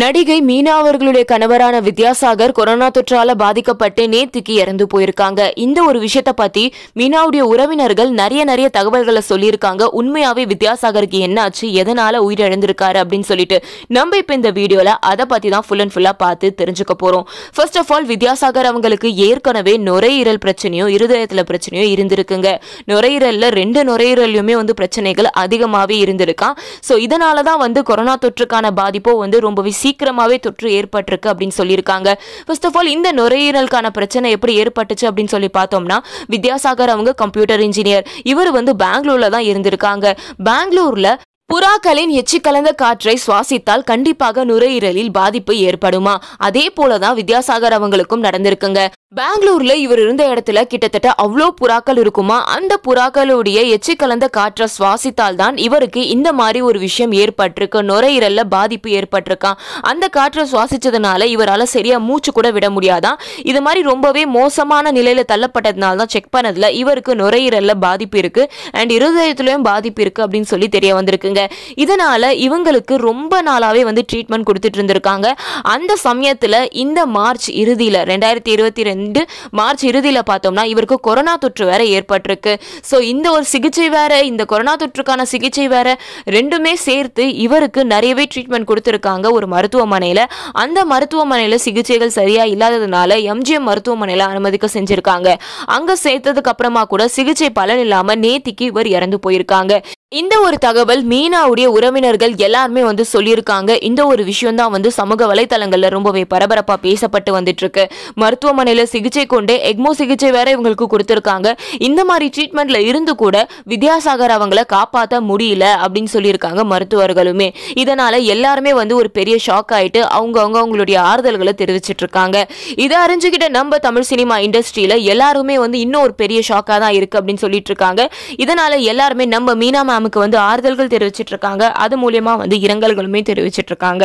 நடிகை மீனா அவர்களுடைய கணவரான வித்யாசாகர் கொரோனா தொற்றால பாதிக்கப்பட்டு நேத்துக்கு இறந்து போயிருக்காங்க இந்த ஒரு விஷயத்த பத்தி மீனாவுடைய உறவினர்கள் நிறைய நிறைய தகவல்களை சொல்லியிருக்காங்க உண்மையாவே வித்யாசாகருக்கு என்னாச்சு எதனால உயிரிழந்திருக்காரு அப்படின்னு சொல்லிட்டு நம்ம இப்ப இந்த வீடியோல அதை பத்தி தான் ஃபுல் அண்ட் ஃபுல்லா பார்த்து தெரிஞ்சுக்க போறோம் ஃபர்ஸ்ட் ஆஃப் ஆல் வித்யாசாகர் அவங்களுக்கு ஏற்கனவே நுரையீரல் பிரச்சனையும் இருதயத்துல பிரச்சனையும் இருந்திருக்குங்க நுரையீரல்ல ரெண்டு நுரையீரல்லையுமே வந்து பிரச்சனைகள் அதிகமாகவே இருந்திருக்கான் ஸோ இதனாலதான் தான் வந்து கொரோனா தொற்றுக்கான பாதிப்போ வந்து ரொம்பவே சீக்கிரமாகவே தொற்று ஏற்பட்டிருக்கு அப்படின்னு சொல்லியிருக்காங்க ஃபர்ஸ்ட் ஆஃப் ஆல் இந்த நுரையீரலுக்கான பிரச்சனை எப்படி ஏற்பட்டுச்சு அப்படின்னு சொல்லி பார்த்தோம்னா வித்யாசாகர் அவங்க கம்ப்யூட்டர் இன்ஜினியர் இவர் வந்து பெங்களூரில் தான் இருந்திருக்காங்க பெங்களூரில் புறாக்களின் எச்சி கலந்த காற்றை சுவாசித்தால் கண்டிப்பாக நுரையீரலில் பாதிப்பு ஏற்படுமா அதே போலதான் வித்யாசாகர் அவங்களுக்கும் நடந்திருக்குங்க பெங்களூர்ல இவர் இருந்த இடத்துல கிட்டத்தட்ட அவ்வளோ புறாக்கள் இருக்குமா அந்த புறாக்களுடைய எச்சு கலந்த காற்றை சுவாசித்தால் தான் இவருக்கு இந்த மாதிரி ஒரு விஷயம் ஏற்பட்டிருக்கு நுரையீரல்ல பாதிப்பு ஏற்பட்டிருக்கான் அந்த காற்றை சுவாசிச்சதுனால இவரால் சரியா மூச்சு கூட விட முடியாதான் இது மாதிரி ரொம்பவே மோசமான நிலையில தள்ளப்பட்டதுனால தான் செக் பண்ணதுல இவருக்கு நுரையீரல்ல பாதிப்பு இருக்கு அண்ட் இருதயத்துலயும் பாதிப்பு இருக்கு அப்படின்னு சொல்லி தெரிய வந்திருக்குங்க இதனால இவங்களுக்கு ரொம்ப நாளாவே வந்து ட்ரீட்மெண்ட் கொடுத்துட்டு இருந்திருக்காங்க அந்த சமயத்துல இந்த மார்ச் இறுதியில ரெண்டாயிரத்தி இருபத்தி ரெண்டு ரெண்டு மார்ச் இறுதியில் பார்த்தோம்னா இவருக்கு கொரோனா தொற்று வேற ஏற்பட்டிருக்கு ஸோ இந்த ஒரு சிகிச்சை வேற இந்த கொரோனா தொற்றுக்கான சிகிச்சை வேற ரெண்டுமே சேர்த்து இவருக்கு நிறையவே ட்ரீட்மெண்ட் கொடுத்துருக்காங்க ஒரு மருத்துவமனையில் அந்த மருத்துவமனையில் சிகிச்சைகள் சரியாக இல்லாததுனால எம்ஜிஎம் மருத்துவமனையில் அனுமதிக்க செஞ்சுருக்காங்க அங்கே சேர்த்ததுக்கு அப்புறமா கூட சிகிச்சை பலன் இல்லாமல் நேத்திக்கு இவர் இறந்து போயிருக்காங்க இந்த ஒரு தகவல் மீனாவுடைய உறவினர்கள் எல்லாருமே வந்து சொல்லியிருக்காங்க இந்த ஒரு விஷயம் தான் வந்து சமூக வலைத்தளங்களில் ரொம்பவே பரபரப்பாக பேசப்பட்டு வந்துட்டு இருக்கு மருத்துவமனையில் சிகிச்சை கொண்டே எக்மோ சிகிச்சை வேற இவங்களுக்கு கொடுத்துருக்காங்க இந்த மாதிரி ட்ரீட்மெண்ட்ல இருந்து கூட வித்யாசாகர் அவங்கள காப்பாற்ற முடியல அப்படின்னு சொல்லியிருக்காங்க மருத்துவர்களுமே இதனால எல்லாருமே வந்து ஒரு பெரிய ஷாக் ஆயிட்டு அவங்க அவங்க அவங்களுடைய ஆறுதல்களை தெரிவிச்சிட்டு இருக்காங்க இதை அறிஞ்சுக்கிட்ட நம்ம தமிழ் சினிமா இண்டஸ்ட்ரியில எல்லாருமே வந்து இன்னும் ஒரு பெரிய ஷாக்காக தான் இருக்கு அப்படின்னு சொல்லிட்டு இருக்காங்க இதனால எல்லாருமே நம்ம மீனா நமக்கு வந்து ஆறுதல்கள் தெரிவிச்சிட்டு இருக்காங்க அது மூலியமாக வந்து இரங்கல்களுமே தெரிவிச்சிட்டு இருக்காங்க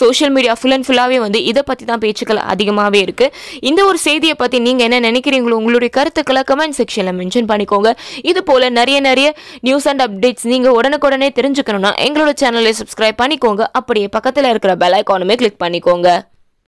சோஷியல் மீடியா ஃபுல் அண்ட் ஃபுல்லாகவே வந்து இதை பற்றி தான் பேச்சுக்கள் அதிகமாகவே இருக்குது இந்த ஒரு செய்தியை பற்றி நீங்கள் என்ன நினைக்கிறீங்களோ உங்களுடைய கருத்துக்களை கமெண்ட் செக்ஷனில் மென்ஷன் பண்ணிக்கோங்க இது போல் நிறைய நிறைய நியூஸ் அண்ட் அப்டேட்ஸ் நீங்கள் உடனுக்குடனே தெரிஞ்சுக்கணும்னா எங்களோட சேனலை சப்ஸ்கிரைப் பண்ணிக்கோங்க அப்படியே பக்கத்தில் இருக்கிற பெல் ஐக்கானுமே கிளிக் பண்ணிக்கோங்க